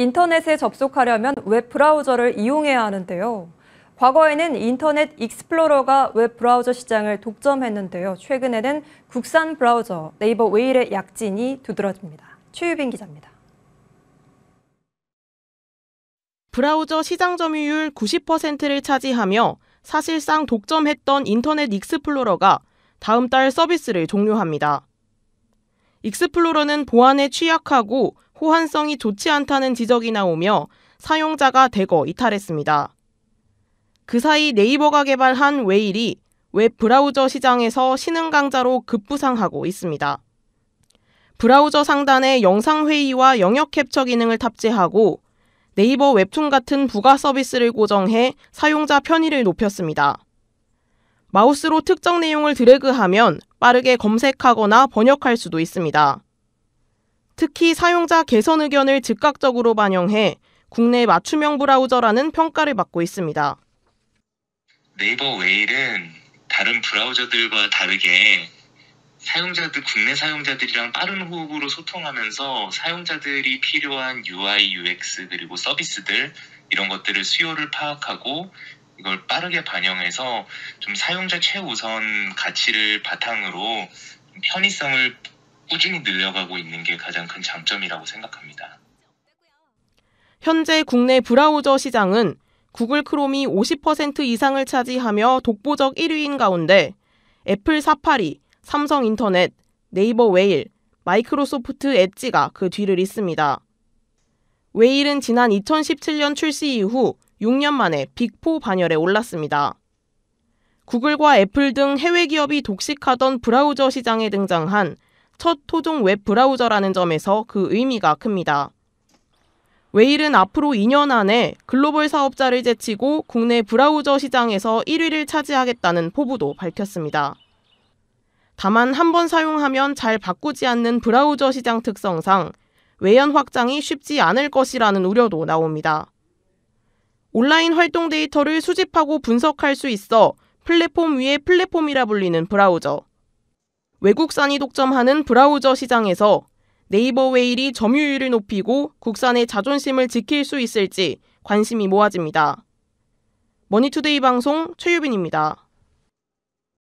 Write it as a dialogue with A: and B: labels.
A: 인터넷에 접속하려면 웹브라우저를 이용해야 하는데요. 과거에는 인터넷 익스플로러가 웹브라우저 시장을 독점했는데요. 최근에는 국산 브라우저 네이버 웨일의 약진이 두드러집니다. 최유빈 기자입니다. 브라우저 시장 점유율 90%를 차지하며 사실상 독점했던 인터넷 익스플로러가 다음 달 서비스를 종료합니다. 익스플로러는 보안에 취약하고 호환성이 좋지 않다는 지적이 나오며 사용자가 대거 이탈했습니다. 그 사이 네이버가 개발한 웨일이 웹 브라우저 시장에서 신흥 강자로 급부상하고 있습니다. 브라우저 상단에 영상회의와 영역 캡처 기능을 탑재하고 네이버 웹툰 같은 부가 서비스를 고정해 사용자 편의를 높였습니다. 마우스로 특정 내용을 드래그하면 빠르게 검색하거나 번역할 수도 있습니다. 특히 사용자 개선 의견을 즉각적으로 반영해 국내 맞춤형 브라우저라는 평가를 받고 있습니다.
B: 네이버 웨일은 다른 브라우저들과 다르게 사용자들 국내 사용자들이랑 빠른 호흡으로 소통하면서 사용자들이 필요한 UI, UX 그리고 서비스들 이런 것들을 수요를 파악하고 이걸 빠르게 반영해서 좀 사용자 최우선 가치를 바탕으로 편의성을 꾸준히 늘려가고 있는 게 가장 큰 장점이라고 생각합니다.
A: 현재 국내 브라우저 시장은 구글 크롬이 50% 이상을 차지하며 독보적 1위인 가운데 애플 사파리, 삼성 인터넷, 네이버 웨일, 마이크로소프트 엣지가 그 뒤를 잇습니다. 웨일은 지난 2017년 출시 이후 6년 만에 빅4 반열에 올랐습니다. 구글과 애플 등 해외 기업이 독식하던 브라우저 시장에 등장한 첫 토종 웹 브라우저라는 점에서 그 의미가 큽니다. 웨일은 앞으로 2년 안에 글로벌 사업자를 제치고 국내 브라우저 시장에서 1위를 차지하겠다는 포부도 밝혔습니다. 다만 한 번 사용하면 잘 바꾸지 않는 브라우저 시장 특성상 외연 확장이 쉽지 않을 것이라는 우려도 나옵니다. 온라인 활동 데이터를 수집하고 분석할 수 있어 플랫폼 위의 플랫폼이라 불리는 브라우저. 외국산이 독점하는 브라우저 시장에서 네이버 웨일이 점유율을 높이고 국산의 자존심을 지킬 수 있을지 관심이 모아집니다. 머니투데이 방송 최유빈입니다.